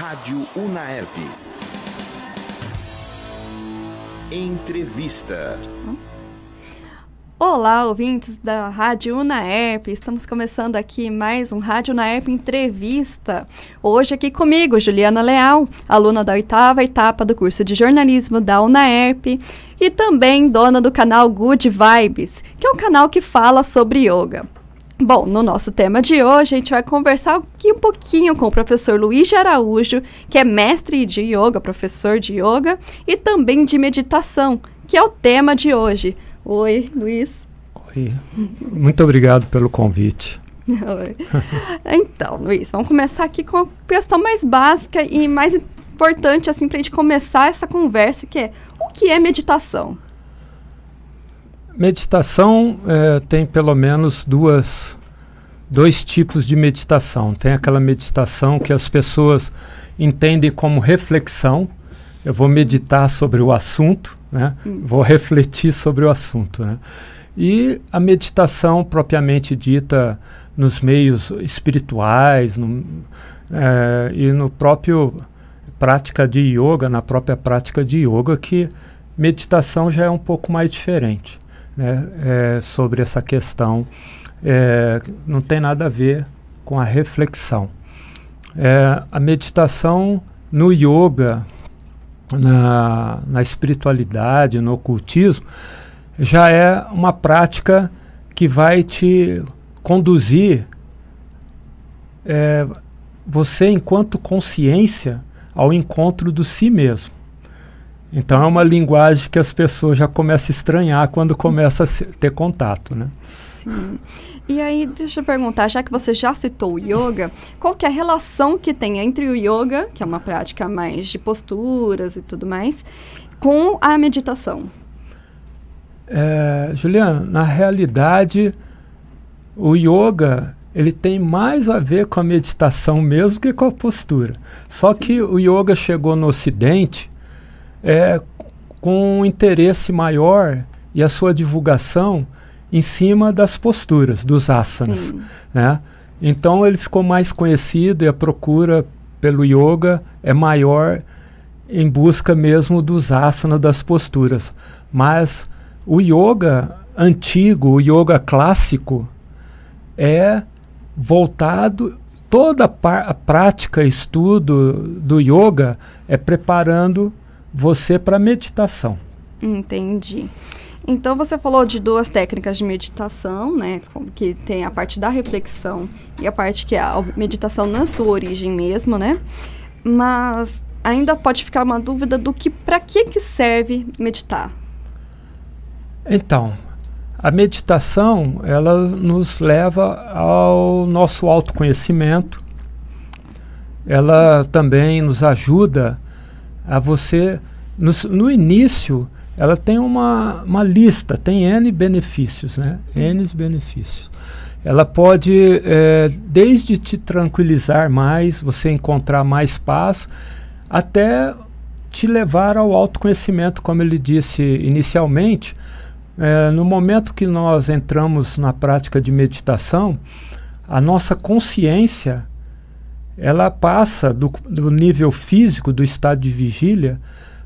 Rádio Unaerp. Entrevista. Olá, ouvintes da Rádio Unaerp. Estamos começando aqui mais um Rádio Unaerp Entrevista. Hoje aqui comigo, Juliana Leal, aluna da oitava etapa do curso de jornalismo da Unaerp e também dona do canal Good Vibes, que é um canal que fala sobre yoga. Bom, no nosso tema de hoje, a gente vai conversar aqui um pouquinho com o professor Luiz Araújo, que é mestre de yoga, professor de yoga e também de meditação, que é o tema de hoje. Oi, Luiz. Oi. Muito obrigado pelo convite. então, Luiz, vamos começar aqui com a questão mais básica e mais importante assim para a gente começar essa conversa, que é o que é meditação? Meditação é, tem pelo menos duas, dois tipos de meditação. Tem aquela meditação que as pessoas entendem como reflexão. Eu vou meditar sobre o assunto, né? Hum. vou refletir sobre o assunto. Né? E a meditação propriamente dita nos meios espirituais no, é, e no próprio prática de yoga, na própria prática de yoga, que meditação já é um pouco mais diferente né, é, sobre essa questão. É, não tem nada a ver com a reflexão. É, a meditação no yoga, na, na espiritualidade, no ocultismo, já é uma prática que vai te conduzir é, você enquanto consciência ao encontro do si mesmo. Então é uma linguagem que as pessoas já começam a estranhar quando começa a ter contato, né? Sim. E aí, deixa eu perguntar, já que você já citou o yoga, qual que é a relação que tem entre o yoga, que é uma prática mais de posturas e tudo mais, com a meditação? É, Juliana, na realidade, o yoga ele tem mais a ver com a meditação mesmo que com a postura. Só que o yoga chegou no Ocidente é, com um interesse maior e a sua divulgação em cima das posturas, dos asanas. Né? Então ele ficou mais conhecido e a procura pelo yoga é maior em busca mesmo dos asanas, das posturas. Mas o yoga antigo, o yoga clássico, é voltado toda a, a prática, estudo do yoga é preparando você para meditação. Entendi. Então você falou de duas técnicas de meditação, né? Que tem a parte da reflexão e a parte que é a meditação não é sua origem mesmo, né? Mas ainda pode ficar uma dúvida do que para que que serve meditar. Então, a meditação, ela nos leva ao nosso autoconhecimento. Ela também nos ajuda a você. No, no início, ela tem uma, uma lista, tem N benefícios, né? N benefícios. Ela pode, é, desde te tranquilizar mais, você encontrar mais paz, até te levar ao autoconhecimento, como ele disse inicialmente. É, no momento que nós entramos na prática de meditação, a nossa consciência ela passa do, do nível físico, do estado de vigília,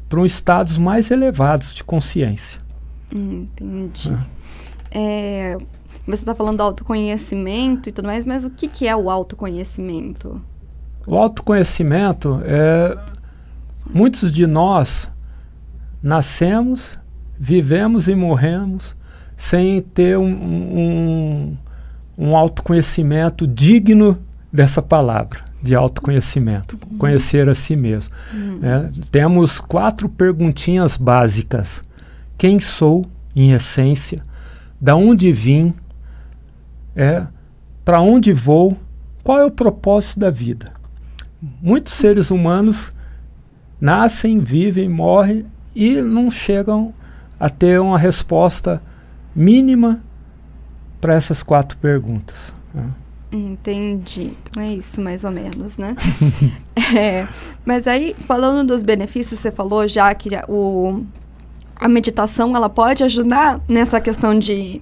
para um estados mais elevados de consciência. Hum, entendi. É. É, você está falando do autoconhecimento e tudo mais, mas o que, que é o autoconhecimento? O autoconhecimento é. Muitos de nós nascemos, vivemos e morremos sem ter um, um, um autoconhecimento digno dessa palavra de autoconhecimento, uhum. conhecer a si mesmo. Uhum. Né? Temos quatro perguntinhas básicas: quem sou em essência, da onde vim, é, para onde vou, qual é o propósito da vida. Muitos seres humanos nascem, vivem, morrem e não chegam a ter uma resposta mínima para essas quatro perguntas. Né? Entendi. Então, é isso, mais ou menos, né? é, mas aí, falando dos benefícios, você falou já que o, a meditação ela pode ajudar nessa questão de,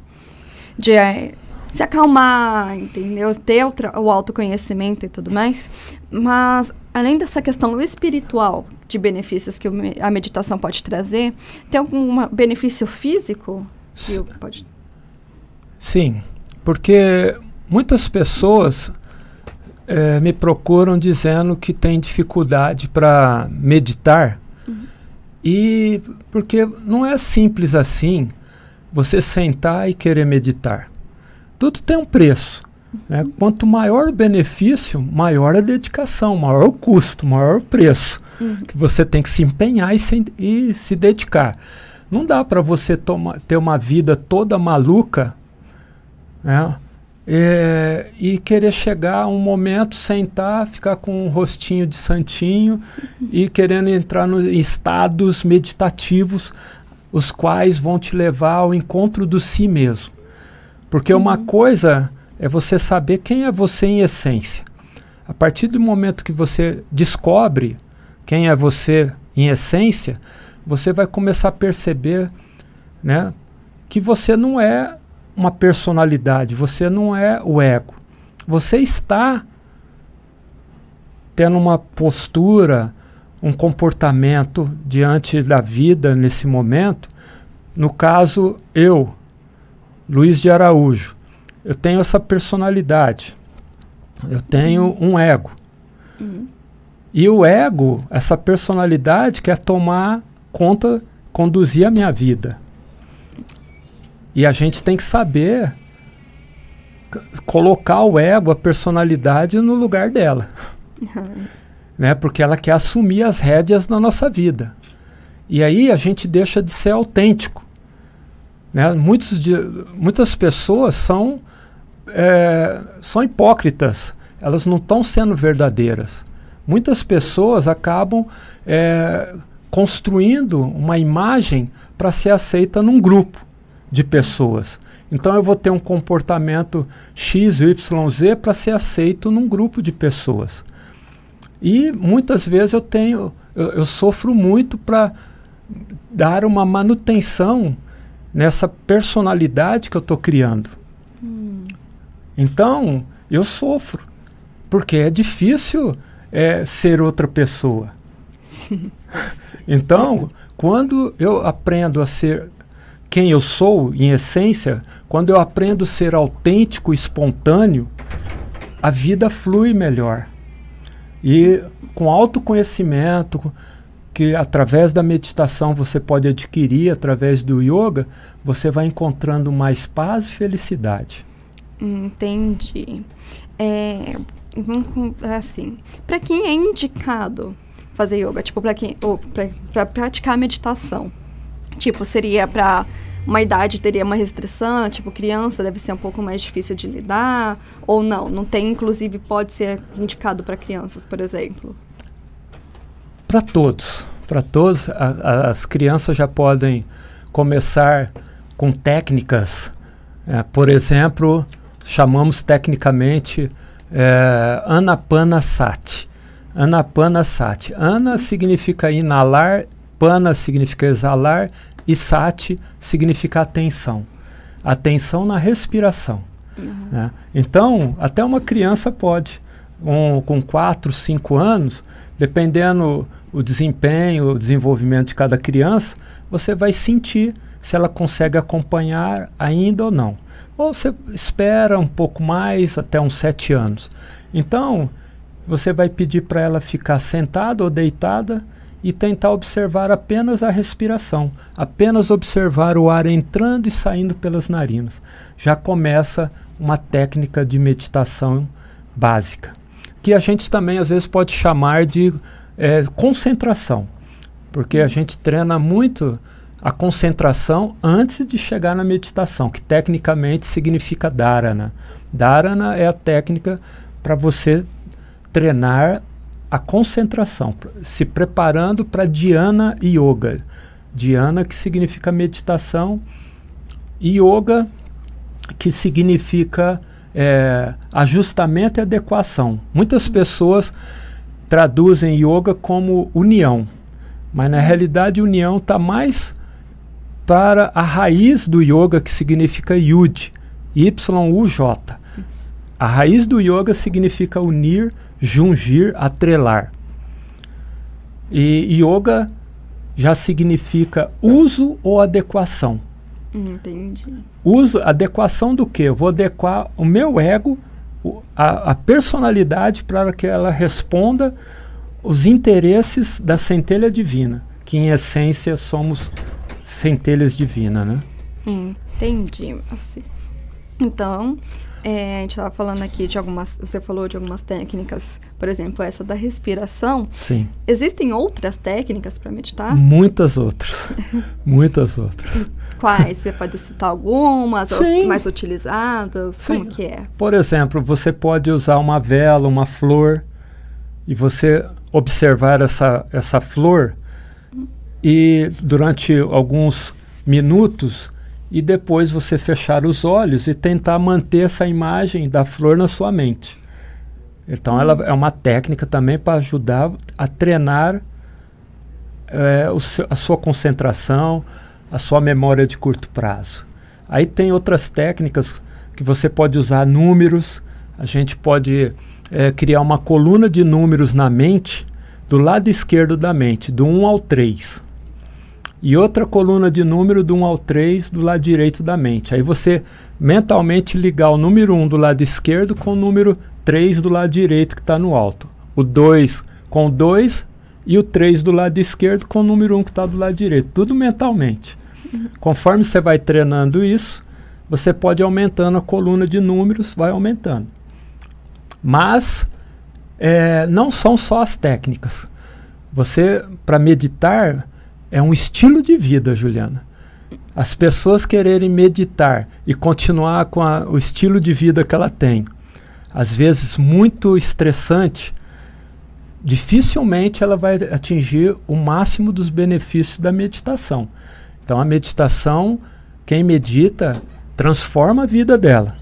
de é, se acalmar, entendeu? Ter o, o autoconhecimento e tudo mais. Mas, além dessa questão espiritual de benefícios que o, a meditação pode trazer, tem algum benefício físico que pode... Sim, porque Muitas pessoas é, me procuram dizendo que tem dificuldade para meditar uhum. e porque não é simples assim você sentar e querer meditar. Tudo tem um preço. Né? Uhum. Quanto maior o benefício, maior a dedicação, maior o custo, maior o preço. Uhum. Que você tem que se empenhar e se, e se dedicar. Não dá para você toma, ter uma vida toda maluca, né? É, e querer chegar um momento, sentar, ficar com um rostinho de santinho uhum. e querendo entrar nos estados meditativos, os quais vão te levar ao encontro do si mesmo. Porque uhum. uma coisa é você saber quem é você em essência. A partir do momento que você descobre quem é você em essência, você vai começar a perceber né, que você não é uma personalidade, você não é o ego. Você está tendo uma postura, um comportamento diante da vida nesse momento. No caso, eu, Luiz de Araújo, eu tenho essa personalidade, eu tenho uhum. um ego. Uhum. E o ego, essa personalidade, quer tomar conta, conduzir a minha vida. E a gente tem que saber colocar o ego, a personalidade no lugar dela. né? Porque ela quer assumir as rédeas na nossa vida. E aí a gente deixa de ser autêntico. Né? Muitos de, muitas pessoas são, é, são hipócritas, elas não estão sendo verdadeiras. Muitas pessoas acabam é, construindo uma imagem para ser aceita num grupo de pessoas. Então eu vou ter um comportamento X, Y, Z para ser aceito num grupo de pessoas. E muitas vezes eu tenho, eu, eu sofro muito para dar uma manutenção nessa personalidade que eu estou criando. Hum. Então eu sofro porque é difícil é, ser outra pessoa. Então, quando eu aprendo a ser quem eu sou, em essência, quando eu aprendo a ser autêntico, espontâneo, a vida flui melhor. E com autoconhecimento, que através da meditação você pode adquirir, através do yoga, você vai encontrando mais paz e felicidade. Entendi. É, vamos assim. Para quem é indicado fazer yoga, tipo para quem ou para praticar meditação, Tipo, seria para uma idade teria uma restrição, tipo, criança deve ser um pouco mais difícil de lidar, ou não, não tem, inclusive, pode ser indicado para crianças, por exemplo? Para todos. Para todos, a, a, as crianças já podem começar com técnicas, é, por exemplo, chamamos tecnicamente é, Anapanasati. Anapanasati. Ana significa inalar Pana significa exalar e sati significa atenção. Atenção na respiração. Uhum. Né? Então, até uma criança pode, um, com 4, 5 anos, dependendo o desempenho, o desenvolvimento de cada criança, você vai sentir se ela consegue acompanhar ainda ou não. Ou você espera um pouco mais, até uns 7 anos. Então, você vai pedir para ela ficar sentada ou deitada e tentar observar apenas a respiração, apenas observar o ar entrando e saindo pelas narinas. Já começa uma técnica de meditação básica, que a gente também às vezes pode chamar de é, concentração, porque a gente treina muito a concentração antes de chegar na meditação, que tecnicamente significa dharana. Dharana é a técnica para você treinar a concentração, se preparando para Dhyana Yoga. Dhyana que significa meditação, Yoga que significa é, ajustamento e adequação. Muitas pessoas traduzem yoga como união, mas na realidade união está mais para a raiz do yoga que significa yud, y-u-j. A raiz do yoga significa unir, jungir, atrelar. E yoga já significa uso ou adequação. Entendi. Uso, adequação do quê? Eu vou adequar o meu ego, a, a personalidade, para que ela responda os interesses da centelha divina, que em essência somos centelhas divinas, né? Entendi, assim. Então, é, a gente estava falando aqui de algumas. Você falou de algumas técnicas, por exemplo, essa da respiração. Sim. Existem outras técnicas para meditar? Muitas outras. muitas outras. Quais? Você pode citar algumas, Sim. mais utilizadas? Sim. Como que é? Por exemplo, você pode usar uma vela, uma flor, e você observar essa, essa flor, e durante alguns minutos e depois você fechar os olhos e tentar manter essa imagem da flor na sua mente. Então, ela é uma técnica também para ajudar a treinar é, seu, a sua concentração, a sua memória de curto prazo. Aí tem outras técnicas que você pode usar números, a gente pode é, criar uma coluna de números na mente, do lado esquerdo da mente, do 1 ao 3 e outra coluna de número do 1 ao 3 do lado direito da mente. Aí você mentalmente ligar o número 1 do lado esquerdo com o número 3 do lado direito que está no alto. O 2 com o 2 e o 3 do lado esquerdo com o número 1 que está do lado direito. Tudo mentalmente. Conforme você vai treinando isso, você pode aumentando a coluna de números, vai aumentando. Mas é, não são só as técnicas. Você, para meditar, é um estilo de vida, Juliana. As pessoas quererem meditar e continuar com a, o estilo de vida que ela tem, às vezes muito estressante, dificilmente ela vai atingir o máximo dos benefícios da meditação. Então, a meditação, quem medita, transforma a vida dela.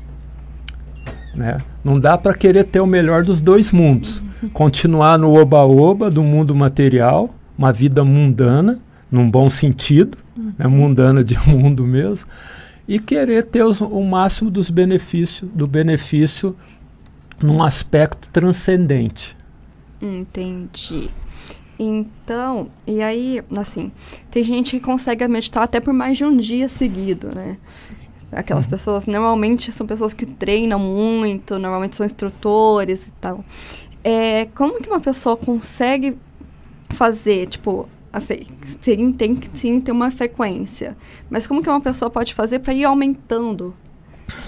Né? Não dá para querer ter o melhor dos dois mundos. Uhum. Continuar no oba-oba do mundo material, uma vida mundana, num bom sentido, né, uhum. né, de mundo mesmo, e querer ter os, o máximo dos benefícios, do benefício num aspecto transcendente. Entendi. Então, e aí, assim, tem gente que consegue meditar até por mais de um dia seguido, né? Aquelas uhum. pessoas, normalmente são pessoas que treinam muito, normalmente são instrutores e tal. É, como que uma pessoa consegue fazer, tipo, assim, sim, tem que sim ter uma frequência. Mas como que uma pessoa pode fazer para ir aumentando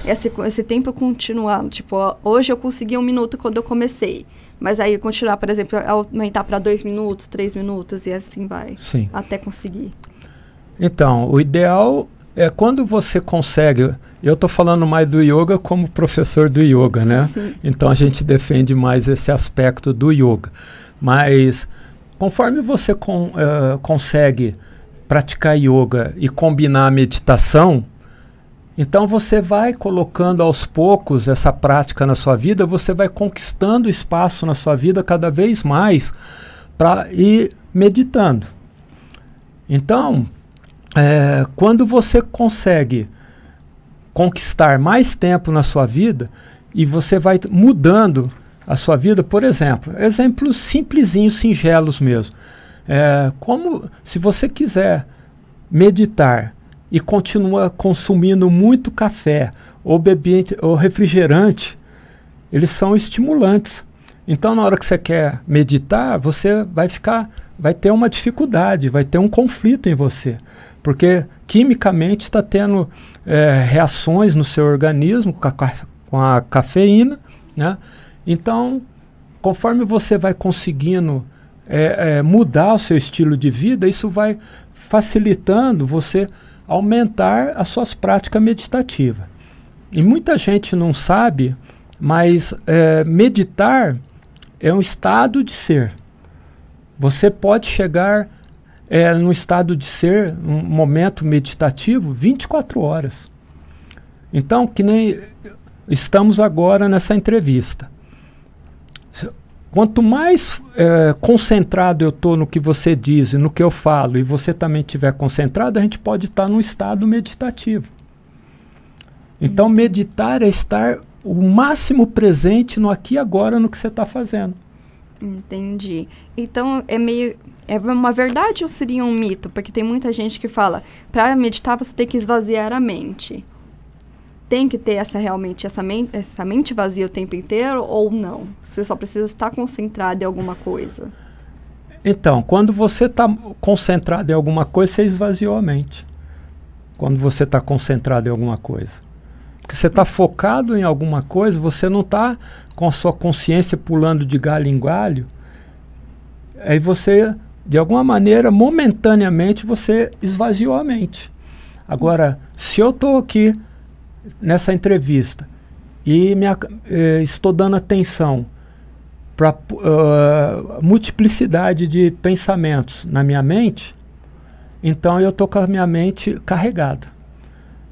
esse, esse tempo continuando? Tipo, hoje eu consegui um minuto quando eu comecei. Mas aí continuar, por exemplo, aumentar para dois minutos, três minutos e assim vai. Sim. Até conseguir. Então, o ideal é quando você consegue. Eu estou falando mais do yoga como professor do yoga, né? Sim. Então a gente defende mais esse aspecto do yoga. Mas Conforme você uh, consegue praticar yoga e combinar a meditação, então você vai colocando aos poucos essa prática na sua vida, você vai conquistando espaço na sua vida cada vez mais para ir meditando. Então, é, quando você consegue conquistar mais tempo na sua vida e você vai mudando a sua vida, por exemplo, exemplos simplesinhos, singelos mesmo. É, como se você quiser meditar e continua consumindo muito café ou bebida ou refrigerante, eles são estimulantes. Então, na hora que você quer meditar, você vai ficar, vai ter uma dificuldade, vai ter um conflito em você, porque quimicamente está tendo é, reações no seu organismo com a, com a cafeína, né? Então, conforme você vai conseguindo é, é, mudar o seu estilo de vida, isso vai facilitando você aumentar as suas práticas meditativas. E muita gente não sabe, mas é, meditar é um estado de ser. Você pode chegar é, num estado de ser, um momento meditativo, 24 horas. Então, que nem estamos agora nessa entrevista. Quanto mais é, concentrado eu estou no que você diz e no que eu falo, e você também estiver concentrado, a gente pode estar tá num estado meditativo. Então, uhum. meditar é estar o máximo presente no aqui e agora no que você está fazendo. Entendi. Então, é meio. É uma verdade ou seria um mito? Porque tem muita gente que fala: para meditar você tem que esvaziar a mente tem que ter essa realmente essa, men essa mente vazia o tempo inteiro ou não? Você só precisa estar concentrado em alguma coisa. Então, quando você está concentrado em alguma coisa, você esvaziou a mente. Quando você está concentrado em alguma coisa. Porque você está focado em alguma coisa, você não está com a sua consciência pulando de galho em galho. Aí você, de alguma maneira, momentaneamente, você esvaziou a mente. Agora, se eu estou aqui nessa entrevista e me, eh, estou dando atenção para uh, eh, multiplicidade de pensamentos na minha mente, então eu estou com a minha mente carregada.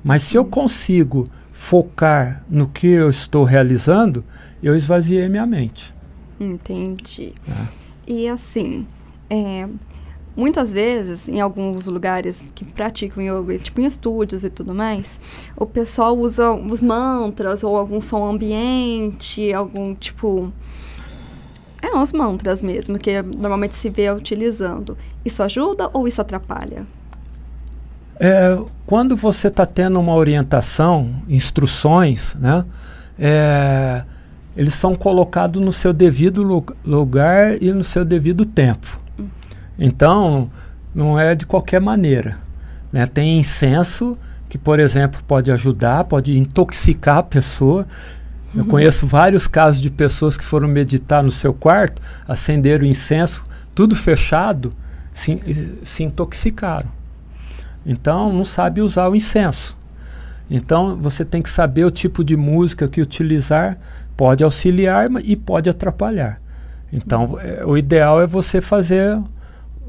Mas se eu consigo focar no que eu estou realizando, eu esvaziei minha mente. Entendi. É. E assim, é, muitas vezes, em alguns lugares que praticam yoga, tipo em estúdios e tudo mais, o pessoal usa os mantras ou algum som ambiente, algum tipo. É, uns mantras mesmo, que normalmente se vê utilizando. Isso ajuda ou isso atrapalha? É, quando você está tendo uma orientação, instruções, né? É, eles são colocados no seu devido lugar e no seu devido tempo. Então, não é de qualquer maneira. Né? Tem incenso que, por exemplo, pode ajudar, pode intoxicar a pessoa. Eu uhum. conheço vários casos de pessoas que foram meditar no seu quarto, acenderam incenso, tudo fechado, se, se intoxicaram. Então, não sabe usar o incenso. Então, você tem que saber o tipo de música que utilizar, pode auxiliar e pode atrapalhar. Então, é, o ideal é você fazer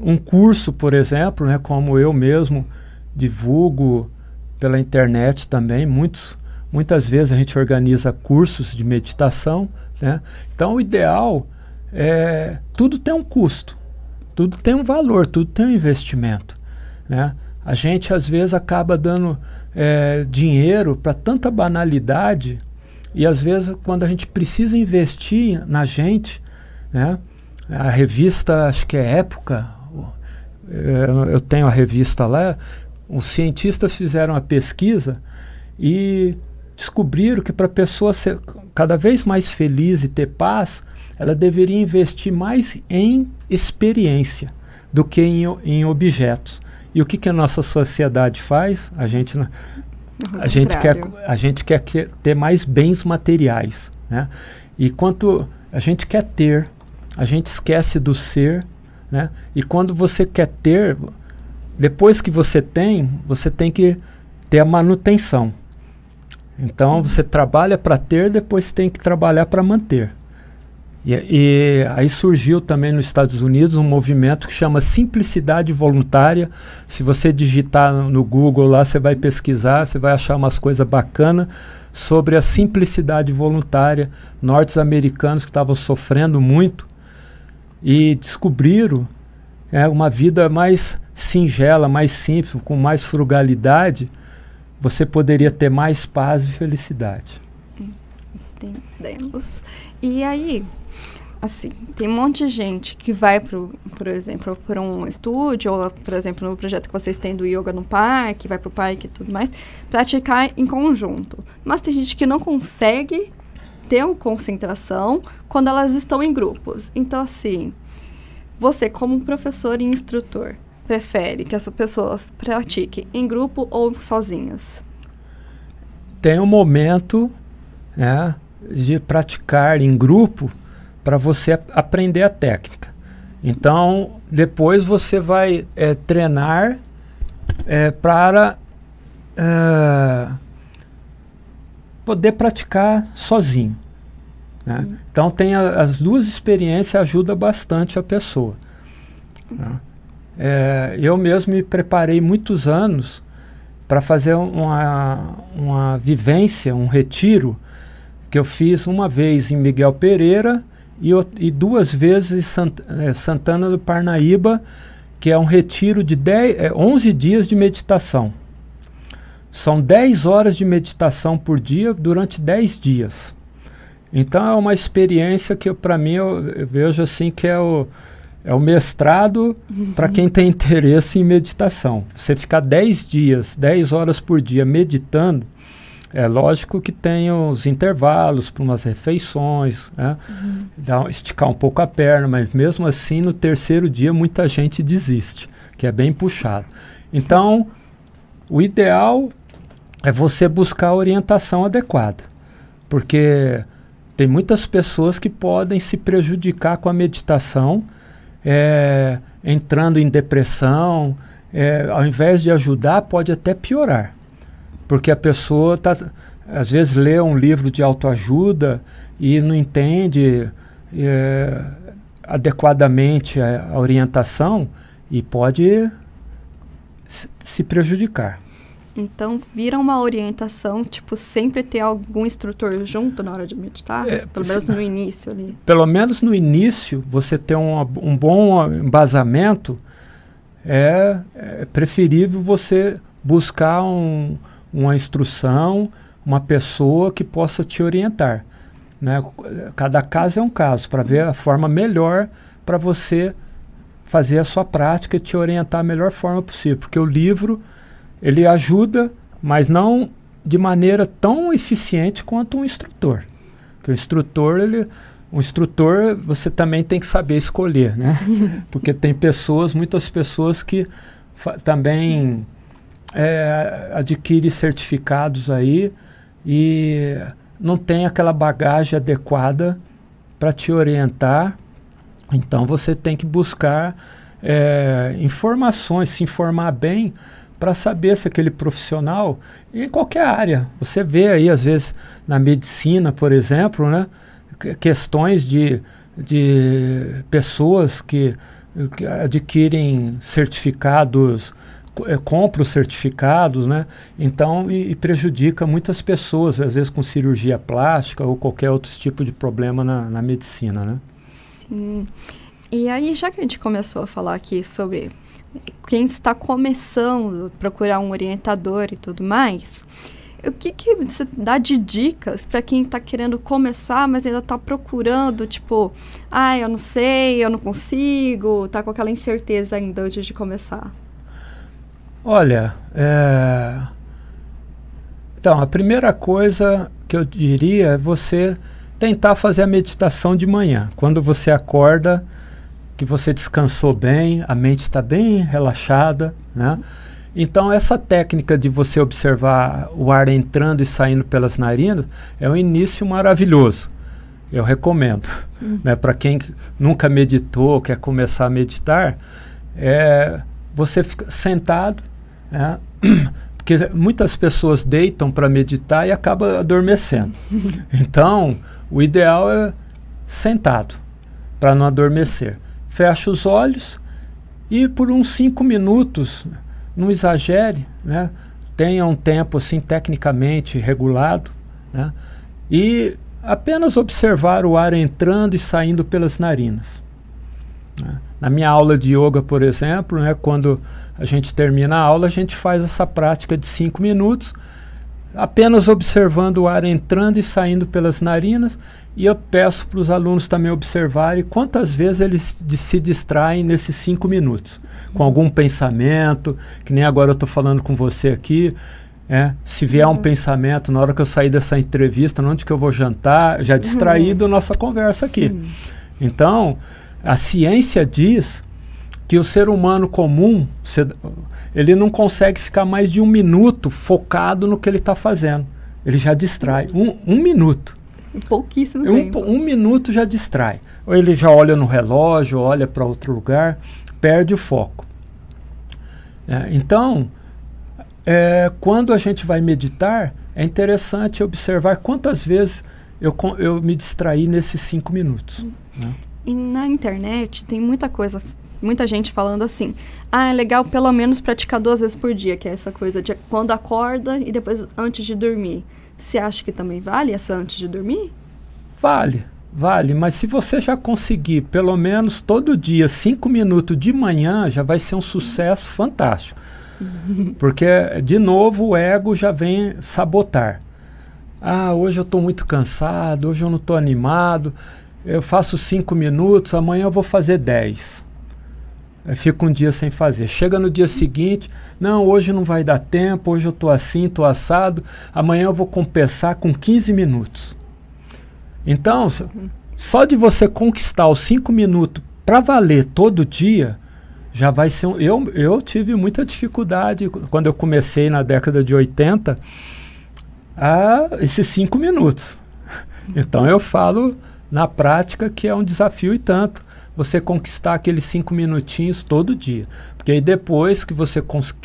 um curso, por exemplo, né, como eu mesmo divulgo pela internet também, muitos, muitas vezes a gente organiza cursos de meditação. Né? Então, o ideal é. Tudo tem um custo, tudo tem um valor, tudo tem um investimento. Né? A gente, às vezes, acaba dando é, dinheiro para tanta banalidade e, às vezes, quando a gente precisa investir na gente, né? a revista, acho que é Época, eu tenho a revista lá, os cientistas fizeram a pesquisa e descobriram que para a pessoa ser cada vez mais feliz e ter paz, ela deveria investir mais em experiência do que em, em objetos. E o que, que a nossa sociedade faz? A gente, a gente, quer, a gente quer ter mais bens materiais. Né? E quanto a gente quer ter, a gente esquece do ser né? E quando você quer ter, depois que você tem, você tem que ter a manutenção. Então uhum. você trabalha para ter, depois tem que trabalhar para manter. E, e, aí surgiu também nos Estados Unidos um movimento que chama simplicidade voluntária. Se você digitar no Google lá, você vai pesquisar, você vai achar umas coisas bacanas sobre a simplicidade voluntária. Norte-americanos que estavam sofrendo muito e descobriram é, uma vida mais singela, mais simples, com mais frugalidade, você poderia ter mais paz e felicidade. Entendemos. E aí, assim, tem um monte de gente que vai, pro, por exemplo, para um estúdio, ou, por exemplo, no projeto que vocês têm do yoga no parque, vai para o parque e tudo mais, praticar em conjunto. Mas tem gente que não consegue ter concentração quando elas estão em grupos. Então, assim, você, como professor e instrutor, prefere que as pessoas pratiquem em grupo ou sozinhas? Tem um momento né, de praticar em grupo para você aprender a técnica. Então, depois você vai é, treinar é, para é, poder praticar sozinho. Né? Uhum. Então, tem a, as duas experiências ajuda bastante a pessoa. Né? É, eu mesmo me preparei muitos anos para fazer uma, uma vivência, um retiro, que eu fiz uma vez em Miguel Pereira e, e duas vezes em Sant, é, Santana do Parnaíba, que é um retiro de 10, é, 11 dias de meditação. São 10 horas de meditação por dia durante 10 dias. Então é uma experiência que para mim eu, eu, vejo assim que é o, é o mestrado uhum. para quem tem interesse em meditação. Você ficar 10 dias, 10 horas por dia meditando, é lógico que tem os intervalos para umas refeições, né? Uhum. Dá, esticar um pouco a perna, mas mesmo assim no terceiro dia muita gente desiste, que é bem puxado. Então, o ideal é você buscar a orientação adequada, porque tem muitas pessoas que podem se prejudicar com a meditação, é, entrando em depressão. É, ao invés de ajudar, pode até piorar. Porque a pessoa tá, às vezes lê um livro de autoajuda e não entende é, adequadamente a, a orientação e pode se prejudicar. Então, vira uma orientação, tipo, sempre ter algum instrutor junto na hora de meditar? É, pelo menos no início ali. Pelo menos no início, você ter um, um bom embasamento, é, é preferível você buscar um, uma instrução, uma pessoa que possa te orientar. Né? Cada caso é um caso, para ver a forma melhor para você fazer a sua prática e te orientar da melhor forma possível. Porque o livro ele ajuda, mas não de maneira tão eficiente quanto um instrutor. Porque o instrutor, ele, o instrutor você também tem que saber escolher, né? Porque tem pessoas, muitas pessoas que também é, adquire certificados aí e não tem aquela bagagem adequada para te orientar. Então você tem que buscar é, informações, se informar bem para saber se aquele profissional, em qualquer área, você vê aí, às vezes, na medicina, por exemplo, né, questões de, de pessoas que, que adquirem certificados eh, compram compra os certificados, né? Então, e, e, prejudica muitas pessoas, às vezes com cirurgia plástica ou qualquer outro tipo de problema na, na medicina, né? Sim. E aí, já que a gente começou a falar aqui sobre quem está começando, procurar um orientador e tudo mais, o que, que você dá de dicas para quem está querendo começar, mas ainda está procurando, tipo, ah, eu não sei, eu não consigo, tá com aquela incerteza ainda antes de começar? Olha, é... então, a primeira coisa que eu diria é você tentar fazer a meditação de manhã. Quando você acorda, que você descansou bem, a mente está bem relaxada, né? Então, essa técnica de você observar o ar entrando e saindo pelas narinas é um início maravilhoso. Eu recomendo. Hum. Né? Para quem nunca meditou, quer começar a meditar, é você fica sentado, né? porque muitas pessoas deitam para meditar e acaba adormecendo. Então, o ideal é sentado, para não adormecer fecha os olhos e por uns cinco minutos, não exagere, né? tenha um tempo assim tecnicamente regulado, né? e apenas observar o ar entrando e saindo pelas narinas. Né? Na minha aula de yoga, por exemplo, né, quando a gente termina a aula, a gente faz essa prática de cinco minutos apenas observando o ar entrando e saindo pelas narinas, e eu peço para os alunos também observarem quantas vezes eles se distraem nesses cinco minutos, com algum pensamento, que nem agora eu estou falando com você aqui. É, se vier uhum. um pensamento na hora que eu sair dessa entrevista, onde que eu vou jantar, já distraído uhum. nossa conversa aqui. Sim. Então, a ciência diz que o ser humano comum ele não consegue ficar mais de um minuto focado no que ele está fazendo. Ele já distrai. Um, um minuto. Pouquíssimo um, tempo. Um minuto já distrai. Ou ele já olha no relógio, olha para outro lugar, perde o foco. É, então, é, quando a gente vai meditar, é interessante observar quantas vezes eu, eu me distraí nesses cinco minutos. Né? E na internet tem muita coisa muita gente falando assim: ah, é legal pelo menos praticar duas vezes por dia, que é essa coisa de quando acorda e depois antes de dormir. Você acha que também vale essa antes de dormir? Vale, vale, mas se você já conseguir pelo menos todo dia cinco minutos de manhã, já vai ser um sucesso fantástico. Uhum. Porque, de novo, o ego já vem sabotar. Ah, hoje eu estou muito cansado, hoje eu não estou animado, eu faço cinco minutos, amanhã eu vou fazer dez. Fica um dia sem fazer. Chega no dia seguinte, não, hoje não vai dar tempo, hoje eu estou assim, estou assado, amanhã eu vou compensar com 15 minutos. Então, uhum. só de você conquistar os 5 minutos para valer todo dia, já vai ser um, eu, eu tive muita dificuldade quando eu comecei na década de 80 a esses 5 minutos. Então eu falo na prática que é um desafio e tanto você conquistar aqueles cinco minutinhos todo dia. Porque aí depois que você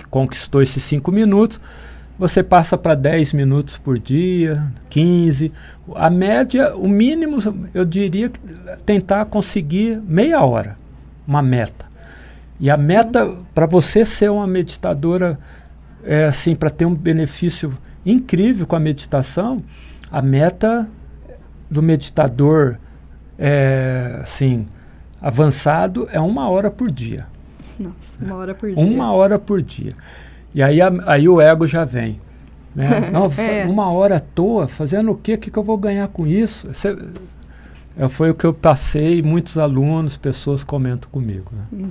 conquistou esses cinco minutos, você passa para 10 minutos por dia, 15. A média, o mínimo, eu diria que tentar conseguir meia hora, uma meta. E a meta, para você ser uma meditadora, é assim, para ter um benefício incrível com a meditação, a meta do meditador é assim avançado é uma hora por dia. Nossa, uma hora por dia. Uma hora por dia. E aí, a, aí o ego já vem. Né? Não, é. Uma hora à toa, fazendo o quê? O que, que eu vou ganhar com isso? Cê, é, foi o que eu passei, muitos alunos, pessoas comentam comigo. Né?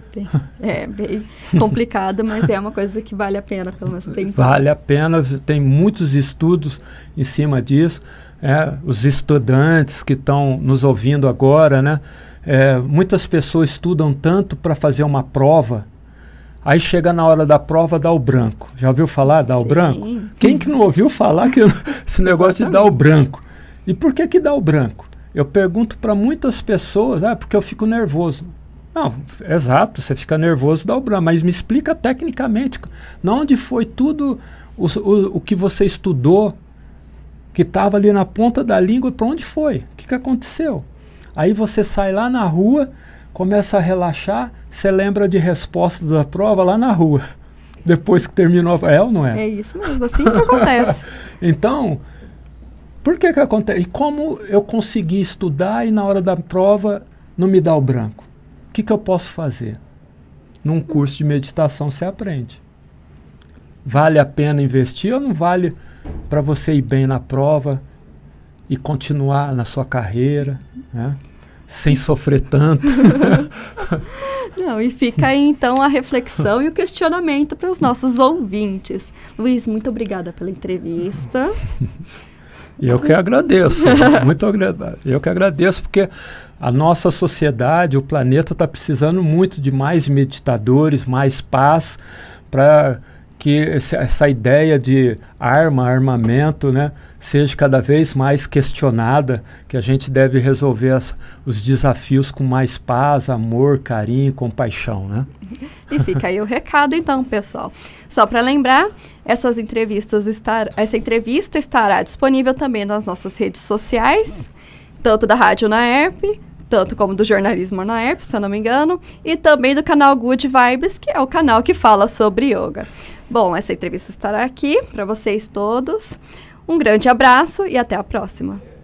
É bem complicado, mas é uma coisa que vale a pena, pelo menos tem. Vale a pena, tem muitos estudos em cima disso. É, os estudantes que estão nos ouvindo agora, né? É, muitas pessoas estudam tanto para fazer uma prova, aí chega na hora da prova, dá o branco. Já ouviu falar, dá Sim. o branco? Quem que não ouviu falar que esse negócio de dar o branco? E por que que dá o branco? Eu pergunto para muitas pessoas, ah, porque eu fico nervoso. Não, exato, você fica nervoso, dá o branco, mas me explica tecnicamente, não onde foi tudo o, o, o que você estudou, que estava ali na ponta da língua, para onde foi? O que, que aconteceu? Aí você sai lá na rua, começa a relaxar, você lembra de respostas da prova lá na rua. Depois que terminou, é ou não é? É isso mesmo, assim que acontece. então, por que que acontece? E como eu consegui estudar e na hora da prova não me dá o branco? O que que eu posso fazer? Num curso de meditação você aprende. Vale a pena investir ou não vale para você ir bem na prova? e continuar na sua carreira, né? sem sofrer tanto. Não, e fica aí então a reflexão e o questionamento para os nossos ouvintes. Luiz, muito obrigada pela entrevista. Eu que agradeço. muito agradável. Eu que agradeço porque a nossa sociedade, o planeta está precisando muito de mais meditadores, mais paz para que essa ideia de arma, armamento, né, seja cada vez mais questionada, que a gente deve resolver as, os desafios com mais paz, amor, carinho, compaixão, né? E fica aí o recado, então, pessoal. Só para lembrar, essas entrevistas estar, essa entrevista estará disponível também nas nossas redes sociais, tanto da Rádio Naerp, tanto como do jornalismo na ERP, se eu não me engano, e também do canal Good Vibes, que é o canal que fala sobre yoga. Bom, essa entrevista estará aqui para vocês todos. Um grande abraço e até a próxima.